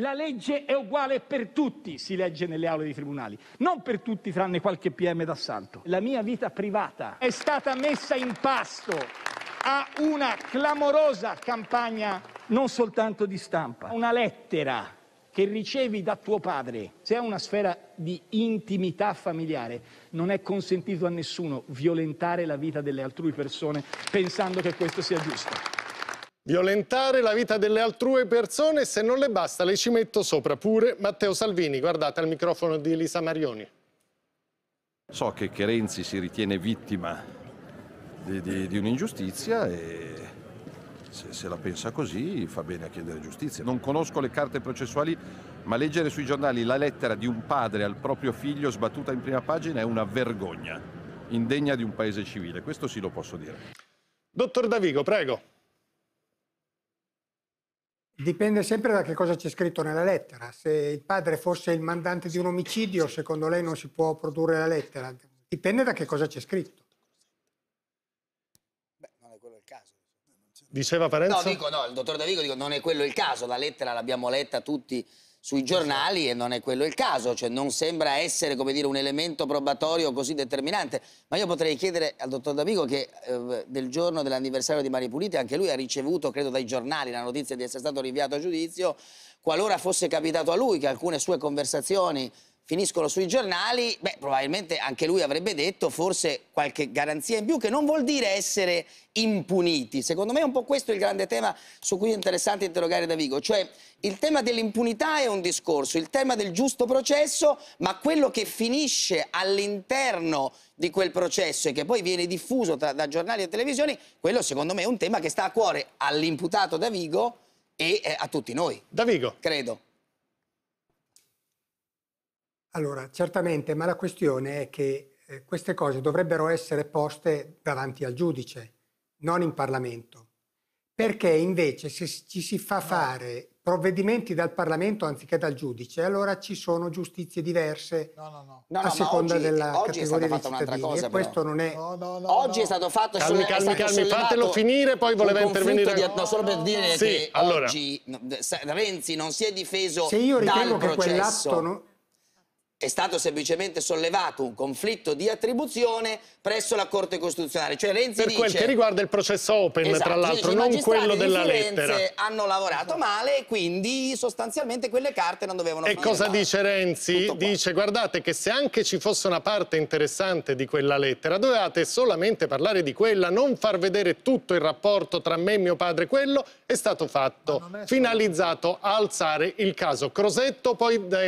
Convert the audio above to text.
La legge è uguale per tutti, si legge nelle aule dei tribunali, non per tutti tranne qualche PM d'assalto. La mia vita privata è stata messa in pasto a una clamorosa campagna non soltanto di stampa, una lettera che ricevi da tuo padre, se è una sfera di intimità familiare, non è consentito a nessuno violentare la vita delle altrui persone pensando che questo sia giusto. Violentare la vita delle altrue persone, se non le basta le ci metto sopra pure Matteo Salvini, guardate al microfono di Elisa Marioni. So che, che Renzi si ritiene vittima di, di, di un'ingiustizia e se, se, la pensa così fa bene a chiedere giustizia. Non conosco le carte processuali, ma leggere sui giornali la lettera di un padre al proprio figlio sbattuta in prima pagina è una vergogna, indegna di un paese civile, questo sì lo posso dire. Dottor Davigo, prego. Dipende sempre da che cosa c'è scritto nella lettera. Se il padre fosse il mandante di un omicidio, secondo lei non si può produrre la lettera. Dipende da che cosa c'è scritto. Beh, non è quello il caso. Diceva Parenzo? No, dico, no, il dottor Davigo dico, non è quello il caso. La lettera l'abbiamo letta tutti sui giornali e non è quello il caso, cioè non sembra essere come dire, un elemento probatorio così determinante. Ma io potrei chiedere al dottor D'Amico che eh, del giorno dell'anniversario di Mani Pulite anche lui ha ricevuto, credo dai giornali, la notizia di essere stato rinviato a giudizio, qualora fosse capitato a lui che alcune sue conversazioni finiscono sui giornali, beh, probabilmente anche lui avrebbe detto forse qualche garanzia in più, che non vuol dire essere impuniti. Secondo me è un po' questo il grande tema su cui è interessante interrogare Davigo, cioè il tema dell'impunità è un discorso, il tema del giusto processo, ma quello che finisce all'interno di quel processo e che poi viene diffuso tra, da giornali e televisioni, quello secondo me è un tema che sta a cuore all'imputato Davigo e eh, a tutti noi. Davigo. Credo. Allora, certamente, ma la questione è che eh, queste cose dovrebbero essere poste davanti al giudice, non in Parlamento. Perché invece se ci si fa fare provvedimenti dal Parlamento anziché dal giudice, allora ci sono giustizie diverse no, no, no. a no, no, seconda oggi, della oggi categoria dei cittadini cosa, e questo però. non è... No, oggi è stato fatto... Calmi, sulle, calmi, calmi, fatelo finire, poi voleva intervenire... Di, no, solo per dire sì, che allora. oggi Renzi non si è difeso Se io ritengo che quell'atto è stato semplicemente sollevato un conflitto di attribuzione presso la Corte Costituzionale. Cioè Renzi per dice, quel che riguarda il processo open, esatto, tra l'altro, non quello della lettera. hanno lavorato male e quindi sostanzialmente quelle carte non dovevano... E cosa male. dice Renzi? Dice guardate che se anche ci fosse una parte interessante di quella lettera, dovevate solamente parlare di quella, non far vedere tutto il rapporto tra me e mio padre. Quello è stato fatto, finalizzato a alzare il caso Crosetto, poi... Eh,